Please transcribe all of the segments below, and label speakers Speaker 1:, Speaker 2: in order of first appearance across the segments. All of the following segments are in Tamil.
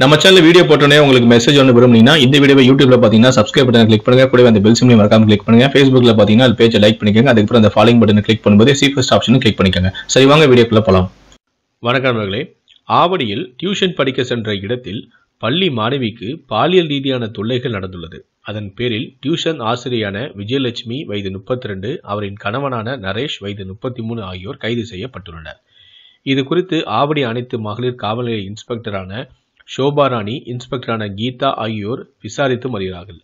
Speaker 1: நம்ம சேனல் வீடியோ போட்டோன்னே உங்களுக்கு மெசேஜ் ஒன்று விரும்புனீங்கன்னா இந்த வீடியோ யூடியூப்ல பார்த்தீங்கன்னா சப்ஸ்கிரைப் பட்டன் கிளிக் பண்ணுங்க கூட அந்த பெல் சிம்லையும் மறக்காம கிளிக் பண்ணுங்க ஃபேஸ்புக்ல பார்த்தீங்கன்னா அது பேஜை லைக் பண்ணிக்கோங்க அதுக்கப்புறம் அந்த ஃபாலோயிங் பட்டன் கிளிக் பண்ணும்போது சீஃபஸ்ட் ஆப்ஷன் கிளிக் பண்ணிக்கோங்க சரி வாங்க வீடியோக்குள்ள போகலாம் வணக்கம் ஆவடியில் டியூஷன் படிக்க சென்ற இடத்தில் பள்ளி மாணவிக்கு பாலியல் ரீதியான தொல்லைகள் நடந்துள்ளது அதன் பேரில் டியூஷன் ஆசிரியரான விஜயலட்சுமி வயது முப்பத்தி ரெண்டு அவரின் கணவனான நரேஷ் வயது முப்பத்தி மூணு ஆகியோர் கைது செய்யப்பட்டுள்ளனர் இது குறித்து ஆவடி அனைத்து மகளிர் காவல் இன்ஸ்பெக்டரான ஷோபாராணி இன்ஸ்பெக்டரான கீதா ஆகியோர் விசாரித்து வருகிறார்கள்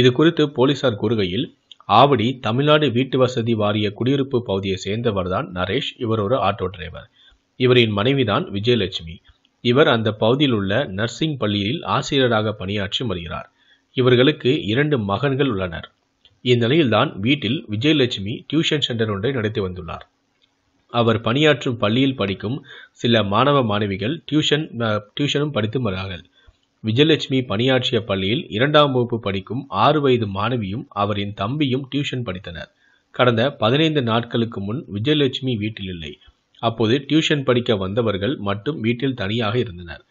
Speaker 1: இது குறித்து போலீசார் கூறுகையில் ஆவடி தமிழ்நாடு வீட்டு வசதி வாரிய குடியிருப்பு பகுதியை சேர்ந்தவர்தான் நரேஷ் இவர் ஒரு ஆட்டோ டிரைவர் இவரின் மனைவிதான் விஜயலட்சுமி இவர் அந்த பகுதியில் உள்ள நர்சிங் பள்ளியில் ஆசிரியராக பணியாற்றி வருகிறார் இவர்களுக்கு இரண்டு மகன்கள் உள்ளனர் இந்நிலையில்தான் வீட்டில் விஜயலட்சுமி டியூஷன் சென்டர் ஒன்றை நடத்தி வந்துள்ளார் அவர் பணியாற்றும் பள்ளியில் படிக்கும் சில மாணவ மாணவிகள் டியூஷன் டியூஷனும் படித்து வருகிறார்கள் விஜயலட்சுமி பணியாற்றிய பள்ளியில் இரண்டாம் வகுப்பு படிக்கும் ஆறு வயது மாணவியும் அவரின் தம்பியும் டியூஷன் படித்தனர் கடந்த பதினைந்து நாட்களுக்கு முன் விஜயலட்சுமி வீட்டில் இல்லை அப்போது டியூஷன் படிக்க வந்தவர்கள் மட்டும் வீட்டில் தனியாக இருந்தனர்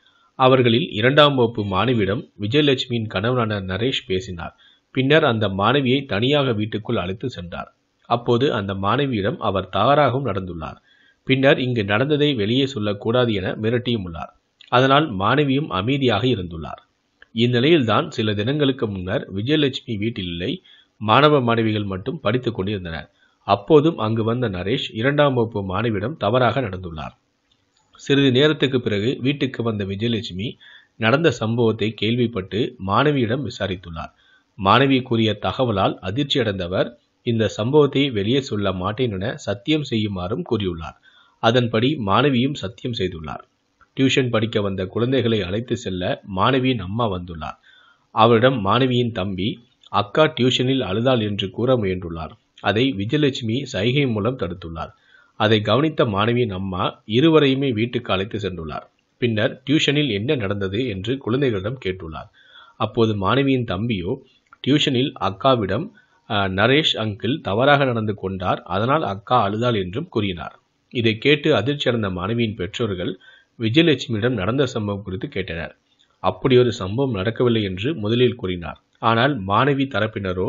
Speaker 1: அவர்களில் இரண்டாம் வகுப்பு மாணவியிடம் விஜயலட்சுமியின் கணவனான நரேஷ் பேசினார் பின்னர் அந்த மாணவியை தனியாக வீட்டுக்குள் அழைத்து சென்றார் அப்போது அந்த மாணவியிடம் அவர் தவறாகவும் நடந்துள்ளார் பின்னர் இங்கு நடந்ததை வெளியே சொல்லக்கூடாது என மிரட்டியும் உள்ளார் அதனால் மாணவியும் அமைதியாக இருந்துள்ளார் இந்நிலையில்தான் சில தினங்களுக்கு முன்னர் விஜயலட்சுமி வீட்டில் இல்லை மாணவ மாணவிகள் மட்டும் படித்துக் கொண்டிருந்தனர் அப்போதும் அங்கு வந்த நரேஷ் இரண்டாம் வகுப்பு மாணவியிடம் தவறாக நடந்துள்ளார் சிறிது நேரத்துக்கு பிறகு வீட்டுக்கு வந்த விஜயலட்சுமி நடந்த சம்பவத்தை கேள்விப்பட்டு மாணவியிடம் விசாரித்துள்ளார் மாணவி கூறிய தகவலால் அதிர்ச்சியடைந்தவர் இந்த சம்பவத்தை வெளியே சொல்ல மாட்டேன் என சத்தியம் செய்யுமாறும் கூறியுள்ளார் அதன்படி மாணவியும் சத்தியம் செய்துள்ளார் டியூஷன் படிக்க வந்த குழந்தைகளை அழைத்து செல்ல மாணவியின் அம்மா வந்துள்ளார் அவரிடம் மாணவியின் தம்பி அக்கா டியூஷனில் அழுதாள் என்று கூற முயன்றுள்ளார் அதை விஜயலட்சுமி சைகை மூலம் தடுத்துள்ளார் அதை கவனித்த மாணவியின் அம்மா இருவரையுமே வீட்டுக்கு அழைத்து சென்றுள்ளார் பின்னர் டியூஷனில் என்ன நடந்தது என்று குழந்தைகளிடம் கேட்டுள்ளார் அப்போது மாணவியின் தம்பியோ டியூஷனில் அக்காவிடம் நரேஷ் அங்கிள் தவறாக நடந்து கொண்டார் அதனால் அக்கா அழுதாள் என்றும் கூறினார் இதை கேட்டு அதிர்ச்சி அடைந்த மனைவியின் பெற்றோர்கள் விஜயலட்சுமியிடம் நடந்த சம்பவம் குறித்து கேட்டனர் அப்படி ஒரு சம்பவம் நடக்கவில்லை என்று முதலில் கூறினார் ஆனால் மாணவி தரப்பினரோ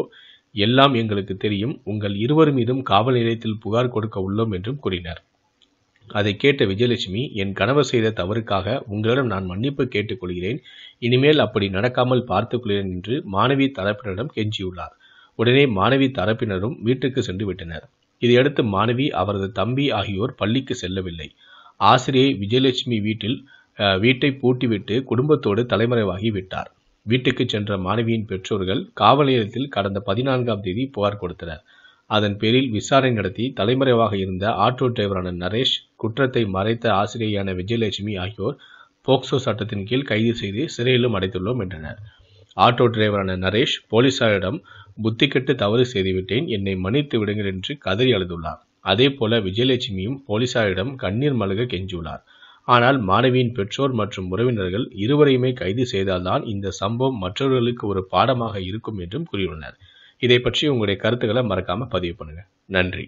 Speaker 1: எல்லாம் எங்களுக்கு தெரியும் உங்கள் இருவர் மீதும் காவல் நிலையத்தில் புகார் கொடுக்க உள்ளோம் என்றும் கூறினர் அதை கேட்ட விஜயலட்சுமி என் கணவர் செய்த தவறுக்காக உங்களிடம் நான் மன்னிப்பு கேட்டுக்கொள்கிறேன் இனிமேல் அப்படி நடக்காமல் கொள்கிறேன் என்று மாணவி தரப்பினரிடம் கெஞ்சியுள்ளார் உடனே மாணவி தரப்பினரும் வீட்டுக்கு சென்று விட்டனர் இதையடுத்து மாணவி அவரது தம்பி ஆகியோர் பள்ளிக்கு செல்லவில்லை ஆசிரியை விஜயலட்சுமி வீட்டில் வீட்டை பூட்டிவிட்டு குடும்பத்தோடு தலைமறைவாகி விட்டார் வீட்டுக்கு சென்ற மாணவியின் பெற்றோர்கள் காவல் நிலையத்தில் கடந்த பதினான்காம் தேதி புகார் கொடுத்தனர் அதன் பேரில் விசாரணை நடத்தி தலைமறைவாக இருந்த ஆட்டோ டிரைவரான நரேஷ் குற்றத்தை மறைத்த ஆசிரியையான விஜயலட்சுமி ஆகியோர் போக்சோ சட்டத்தின் கீழ் கைது செய்து சிறையிலும் அடைத்துள்ளோம் என்றனர் ஆட்டோ டிரைவரான நரேஷ் போலீசாரிடம் புத்தி கெட்டு தவறு செய்துவிட்டேன் என்னை மன்னித்து விடுங்கள் என்று கதறி அழுதுள்ளார் அதே போல விஜயலட்சுமியும் போலீசாரிடம் கண்ணீர் மல்க கெஞ்சியுள்ளார் ஆனால் மாணவியின் பெற்றோர் மற்றும் உறவினர்கள் இருவரையுமே கைது செய்தால்தான் இந்த சம்பவம் மற்றவர்களுக்கு ஒரு பாடமாக இருக்கும் என்றும் கூறியுள்ளனர் இதை பற்றி உங்களுடைய கருத்துக்களை மறக்காமல் பதிவு பண்ணுங்கள் நன்றி